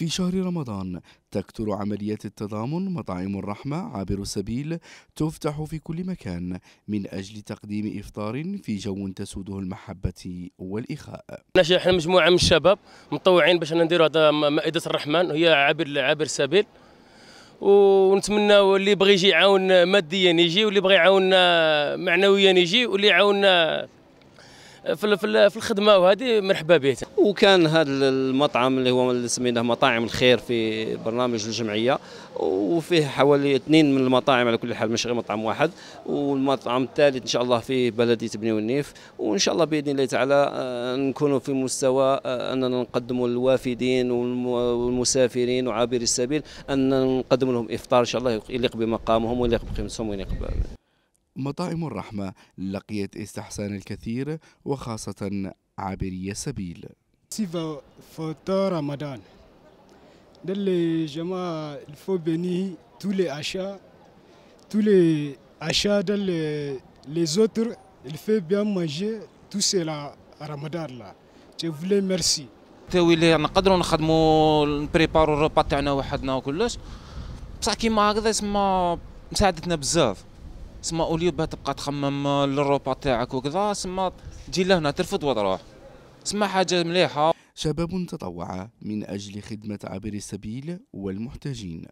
في شهر رمضان تكثر عمليات التضامن مطاعم الرحمة عابر السبيل تفتح في كل مكان من أجل تقديم إفطار في جو تسوده المحبة والإخاء احنا مجموعة من الشباب متطوعين باش نديروا هذا مائدة الرحمن هي عابر عابر السبيل ونتمنى اللي بغى يجي يعاون ماديا يجي واللي بغى يعاون معنويا يجي واللي يعاون في في الخدمه وهذه مرحبا به وكان هذا المطعم اللي هو اللي سميناه مطاعم الخير في برنامج الجمعيه وفيه حوالي اثنين من المطاعم على كل حال مش غير مطعم واحد والمطعم الثالث ان شاء الله في بلديه بني والنيف وان شاء الله باذن الله تعالى آه، نكونوا في مستوى آه، اننا نقدموا للوافدين والمسافرين وعابري السبيل ان نقدم لهم افطار ان شاء الله يليق بمقامهم ويليق بقيمتهم ويليق مطاعم الرحمة لقيت استحسان الكثير وخاصة عابري السبيل سيفا فطور رمضان دلي جماعة الفو بني tous les achats, tous les لزوتر الفو بيان les توسي il fait bien manger, tout cela à Ramadan نقدروا نخدموا نبريبارو الروبا تاعنا وحدنا وكلش بصح كيما هكذا تسمى مساعدتنا بزاف سما اوليو باه تبقى تخمم للروبا تاعك وكذا سما تجي لهنا ترفض وتروح سما حاجه مليحه شباب تطوع من اجل خدمه عابري السبيل والمحتاجين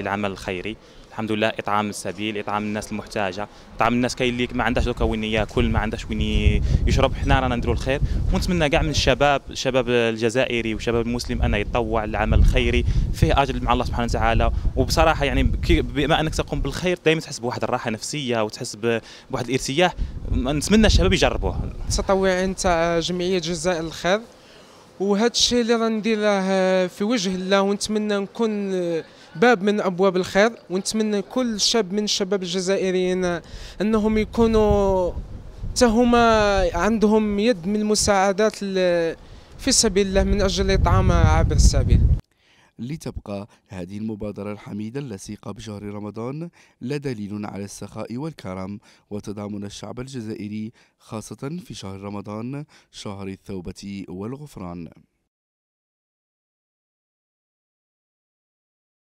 العمل الخيري الحمد لله اطعام السبيل اطعام الناس المحتاجه اطعام الناس كاين اللي ما عندهاش دوكا وين ياكل ما عندهاش وين يشرب حنا رانا نديروا الخير ونتمنى كاع من الشباب الشباب الجزائري والشباب المسلم انه يتطوع للعمل الخيري فيه اجر مع الله سبحانه وتعالى وبصراحه يعني بما انك تقوم بالخير دائما تحس بواحد الراحه نفسيه وتحس بواحد الارتياح نتمنى الشباب يجربوه تطوعين تاع جمعيه جزائر الخير وهذا الشيء اللي راه في وجه الله ونتمنى نكون باب من ابواب الخير ونتمنى كل شاب من الشباب الجزائريين انهم يكونوا هما عندهم يد من المساعدات في سبيل الله من اجل اطعام عابر السبيل لتبقى هذه المبادرة الحميدة اللصيقة بشهر رمضان لدليل على السخاء والكرم وتضامن الشعب الجزائري خاصة في شهر رمضان شهر التوبة والغفران